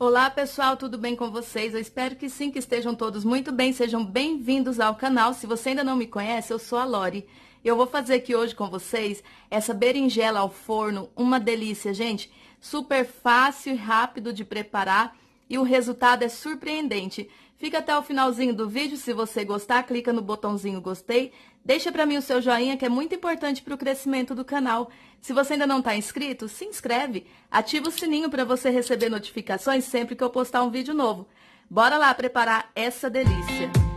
Olá pessoal, tudo bem com vocês? Eu espero que sim, que estejam todos muito bem. Sejam bem-vindos ao canal. Se você ainda não me conhece, eu sou a Lori. Eu vou fazer aqui hoje com vocês essa berinjela ao forno, uma delícia, gente. Super fácil e rápido de preparar e o resultado é surpreendente. Fica até o finalzinho do vídeo, se você gostar, clica no botãozinho gostei, deixa para mim o seu joinha que é muito importante para o crescimento do canal. Se você ainda não está inscrito, se inscreve, ativa o sininho para você receber notificações sempre que eu postar um vídeo novo. Bora lá preparar essa delícia!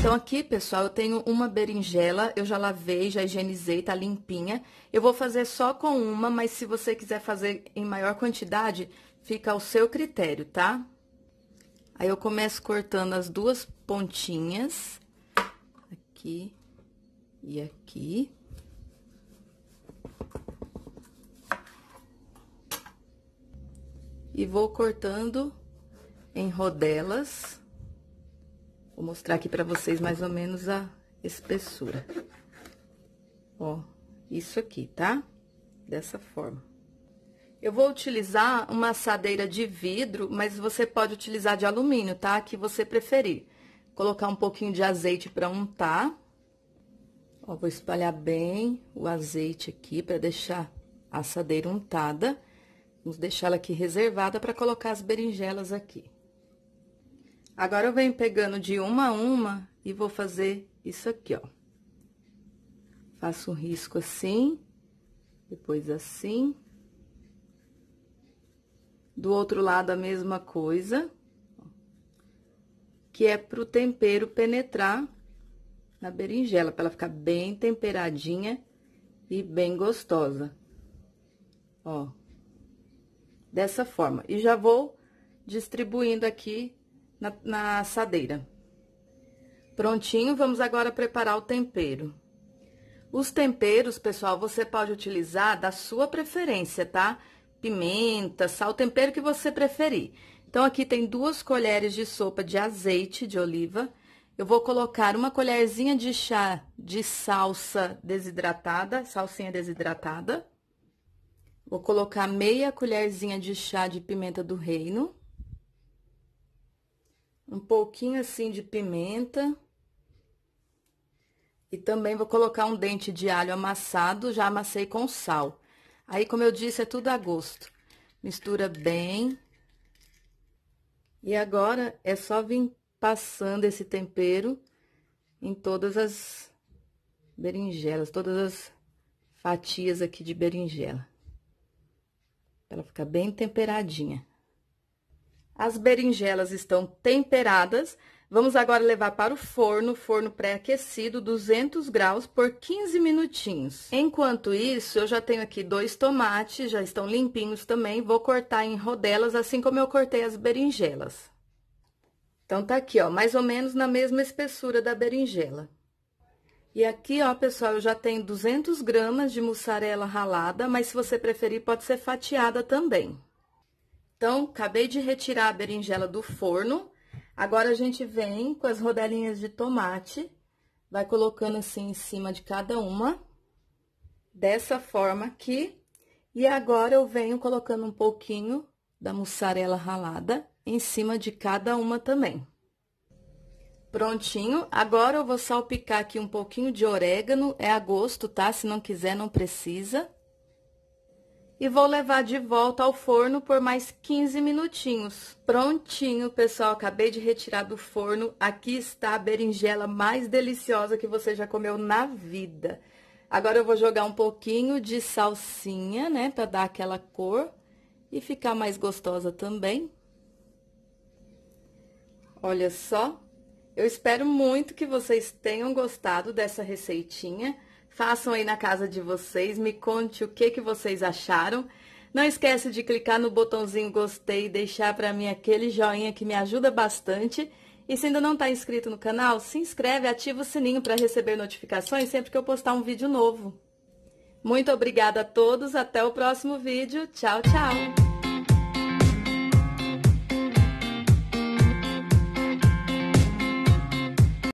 Então aqui, pessoal, eu tenho uma berinjela, eu já lavei, já higienizei, tá limpinha. Eu vou fazer só com uma, mas se você quiser fazer em maior quantidade, fica ao seu critério, tá? Aí eu começo cortando as duas pontinhas, aqui e aqui. E vou cortando em rodelas. Vou mostrar aqui pra vocês mais ou menos a espessura. Ó, isso aqui, tá? Dessa forma. Eu vou utilizar uma assadeira de vidro, mas você pode utilizar de alumínio, tá? Que você preferir. Colocar um pouquinho de azeite para untar. Ó, vou espalhar bem o azeite aqui para deixar a assadeira untada. Vamos deixar ela aqui reservada para colocar as berinjelas aqui. Agora, eu venho pegando de uma a uma e vou fazer isso aqui, ó. Faço um risco assim, depois assim. Do outro lado, a mesma coisa, que é pro tempero penetrar na berinjela, para ela ficar bem temperadinha e bem gostosa. Ó, dessa forma. E já vou distribuindo aqui na, na assadeira. Prontinho, vamos agora preparar o tempero. Os temperos, pessoal, você pode utilizar da sua preferência, tá? Pimenta, sal, tempero que você preferir. Então, aqui tem duas colheres de sopa de azeite de oliva. Eu vou colocar uma colherzinha de chá de salsa desidratada, salsinha desidratada. Vou colocar meia colherzinha de chá de pimenta do reino um pouquinho assim de pimenta. E também vou colocar um dente de alho amassado, já amassei com sal. Aí, como eu disse, é tudo a gosto. Mistura bem. E agora, é só vir passando esse tempero em todas as berinjelas, todas as fatias aqui de berinjela. Pra ela ficar bem temperadinha. As berinjelas estão temperadas. Vamos agora levar para o forno, forno pré-aquecido, 200 graus por 15 minutinhos. Enquanto isso, eu já tenho aqui dois tomates, já estão limpinhos também. Vou cortar em rodelas, assim como eu cortei as berinjelas. Então, tá aqui, ó, mais ou menos na mesma espessura da berinjela. E aqui, ó, pessoal, eu já tenho 200 gramas de mussarela ralada, mas se você preferir, pode ser fatiada também. Então, acabei de retirar a berinjela do forno. Agora, a gente vem com as rodelinhas de tomate, vai colocando assim em cima de cada uma, dessa forma aqui. E agora, eu venho colocando um pouquinho da mussarela ralada em cima de cada uma também. Prontinho. Agora, eu vou salpicar aqui um pouquinho de orégano, é a gosto, tá? Se não quiser, não precisa e vou levar de volta ao forno por mais 15 minutinhos. Prontinho, pessoal, acabei de retirar do forno. Aqui está a berinjela mais deliciosa que você já comeu na vida. Agora eu vou jogar um pouquinho de salsinha, né, para dar aquela cor e ficar mais gostosa também. Olha só, eu espero muito que vocês tenham gostado dessa receitinha. Façam aí na casa de vocês, me conte o que, que vocês acharam. Não esquece de clicar no botãozinho gostei e deixar para mim aquele joinha que me ajuda bastante. E se ainda não está inscrito no canal, se inscreve e ativa o sininho para receber notificações sempre que eu postar um vídeo novo. Muito obrigada a todos, até o próximo vídeo. Tchau, tchau!